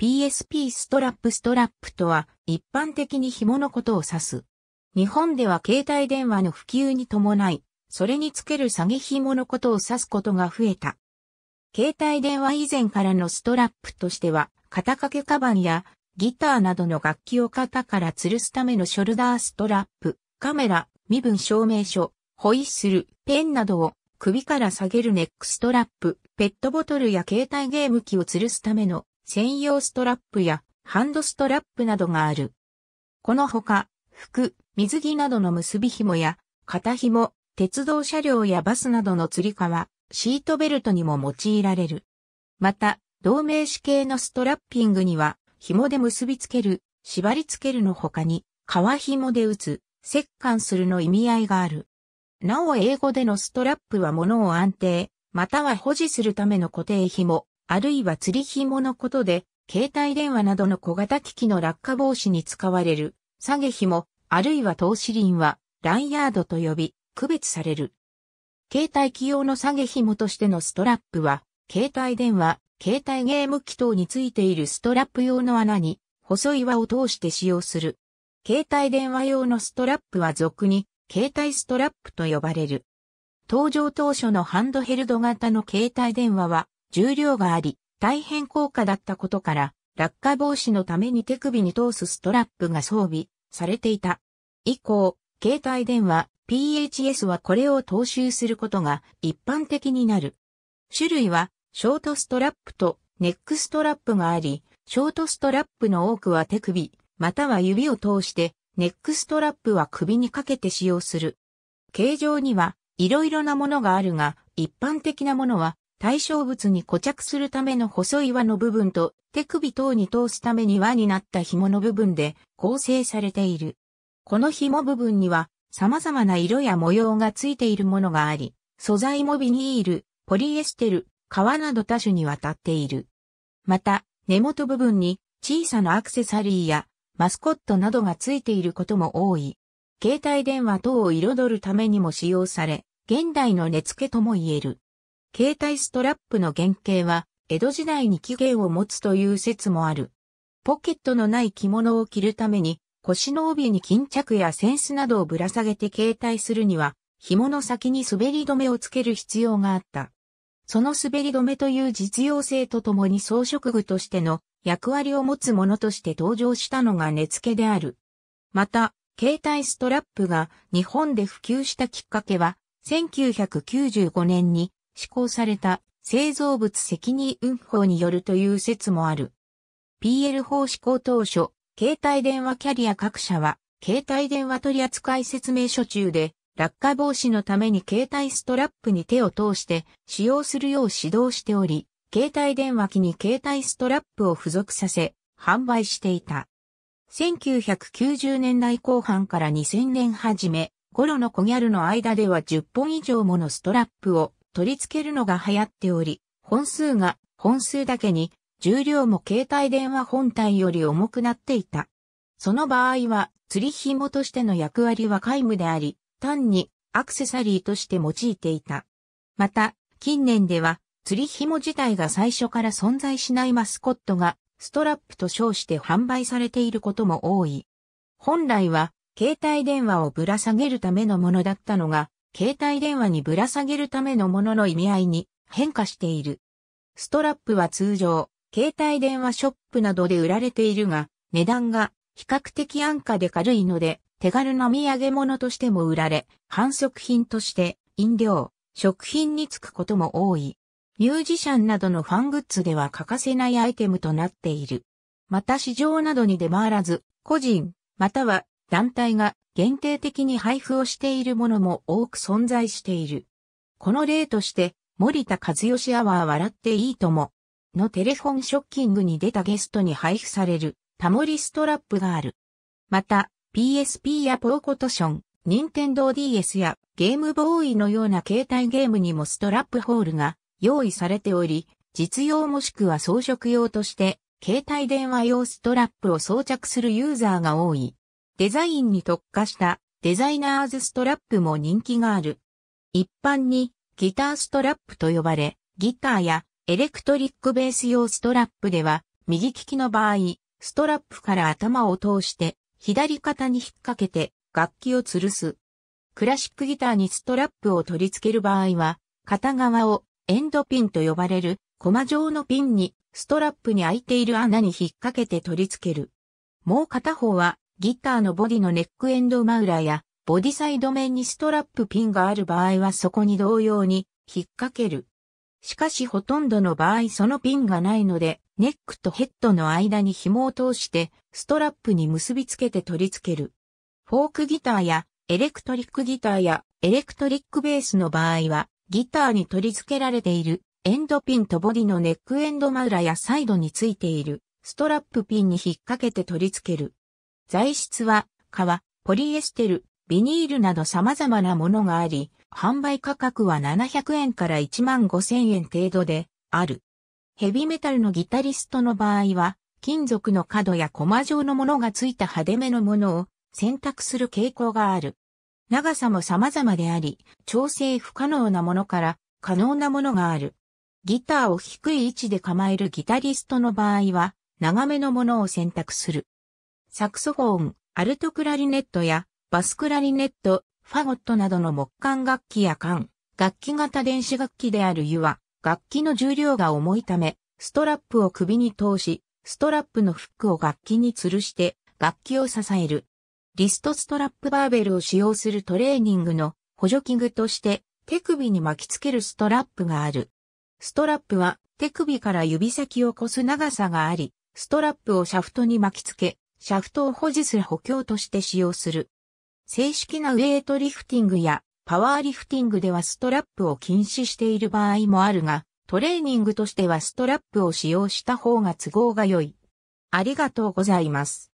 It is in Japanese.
PSP ストラップストラップとは一般的に紐のことを指す。日本では携帯電話の普及に伴い、それにつける下げ紐のことを指すことが増えた。携帯電話以前からのストラップとしては、肩掛けカバンやギターなどの楽器を肩から吊るすためのショルダーストラップ、カメラ、身分証明書、ホイッスル、ペンなどを首から下げるネックストラップ、ペットボトルや携帯ゲーム機を吊るすための専用ストラップやハンドストラップなどがある。このほか、服、水着などの結び紐や、肩紐、鉄道車両やバスなどの吊り革、シートベルトにも用いられる。また、同名詞系のストラッピングには、紐で結びつける、縛りつけるの他に、革紐で打つ、折感するの意味合いがある。なお英語でのストラップは物を安定、または保持するための固定紐、あるいは釣り紐のことで、携帯電話などの小型機器の落下防止に使われる、下げ紐、あるいは投資輪は、ランヤードと呼び、区別される。携帯機用の下げ紐としてのストラップは、携帯電話、携帯ゲーム機等についているストラップ用の穴に、細い輪を通して使用する。携帯電話用のストラップは俗に、携帯ストラップと呼ばれる。登場当初のハンドヘルド型の携帯電話は、重量があり、大変高価だったことから、落下防止のために手首に通すストラップが装備されていた。以降、携帯電話 PHS はこれを踏襲することが一般的になる。種類はショートストラップとネックストラップがあり、ショートストラップの多くは手首、または指を通して、ネックストラップは首にかけて使用する。形状には、いろいろなものがあるが、一般的なものは、対象物に固着するための細い輪の部分と手首等に通すために輪になった紐の部分で構成されている。この紐部分には様々な色や模様がついているものがあり、素材もビニール、ポリエステル、革など多種にわたっている。また、根元部分に小さなアクセサリーやマスコットなどがついていることも多い。携帯電話等を彩るためにも使用され、現代の根付けとも言える。携帯ストラップの原型は、江戸時代に起源を持つという説もある。ポケットのない着物を着るために、腰の帯に巾着や扇子などをぶら下げて携帯するには、紐の先に滑り止めをつける必要があった。その滑り止めという実用性とともに装飾具としての役割を持つものとして登場したのが根付けである。また、携帯ストラップが日本で普及したきっかけは、1995年に施行された製造物責任運法によるという説もある。PL 法施行当初、携帯電話キャリア各社は、携帯電話取扱説明書中で、落下防止のために携帯ストラップに手を通して使用するよう指導しており、携帯電話機に携帯ストラップを付属させ、販売していた。1990年代後半から2000年初め頃のコギャルの間では10本以上ものストラップを取り付けるのが流行っており、本数が本数だけに重量も携帯電話本体より重くなっていた。その場合は釣り紐としての役割は皆無であり、単にアクセサリーとして用いていた。また、近年では釣り紐自体が最初から存在しないマスコットがストラップと称して販売されていることも多い。本来は携帯電話をぶら下げるためのものだったのが、携帯電話にぶら下げるためのものの意味合いに変化している。ストラップは通常、携帯電話ショップなどで売られているが、値段が比較的安価で軽いので、手軽な土産物としても売られ、反則品として飲料、食品につくことも多い。ミュージシャンなどのファングッズでは欠かせないアイテムとなっている。また市場などに出回らず、個人、または団体が限定的に配布をしているものも多く存在している。この例として、森田和義アワー笑っていいとも、のテレフォンショッキングに出たゲストに配布される、タモリストラップがある。また、PSP やポーコトション、任天堂 DS やゲームボーイのような携帯ゲームにもストラップホールが用意されており、実用もしくは装飾用として、携帯電話用ストラップを装着するユーザーが多い。デザインに特化したデザイナーズストラップも人気がある。一般にギターストラップと呼ばれ、ギターやエレクトリックベース用ストラップでは、右利きの場合、ストラップから頭を通して左肩に引っ掛けて楽器を吊るす。クラシックギターにストラップを取り付ける場合は、片側をエンドピンと呼ばれるコマ状のピンにストラップに開いている穴に引っ掛けて取り付ける。もう片方はギターのボディのネックエンドマウラや、ボディサイド面にストラップピンがある場合はそこに同様に引っ掛ける。しかしほとんどの場合そのピンがないので、ネックとヘッドの間に紐を通してストラップに結びつけて取り付ける。フォークギターやエレクトリックギターやエレクトリックベースの場合は、ギターに取り付けられているエンドピンとボディのネックエンドマウラやサイドについているストラップピンに引っ掛けて取り付ける。材質は、革、ポリエステル、ビニールなど様々なものがあり、販売価格は700円から1万5000円程度である。ヘビメタルのギタリストの場合は、金属の角やコマ状のものがついた派手めのものを選択する傾向がある。長さも様々であり、調整不可能なものから可能なものがある。ギターを低い位置で構えるギタリストの場合は、長めのものを選択する。サクソフォーン、アルトクラリネットやバスクラリネット、ファゴットなどの木管楽器や管、楽器型電子楽器である湯は、楽器の重量が重いため、ストラップを首に通し、ストラップのフックを楽器に吊るして、楽器を支える。リストストラップバーベルを使用するトレーニングの補助器具として、手首に巻きつけるストラップがある。ストラップは手首から指先を越す長さがあり、ストラップをシャフトに巻きつけ、シャフトを保持する補強として使用する。正式なウェイトリフティングやパワーリフティングではストラップを禁止している場合もあるが、トレーニングとしてはストラップを使用した方が都合が良い。ありがとうございます。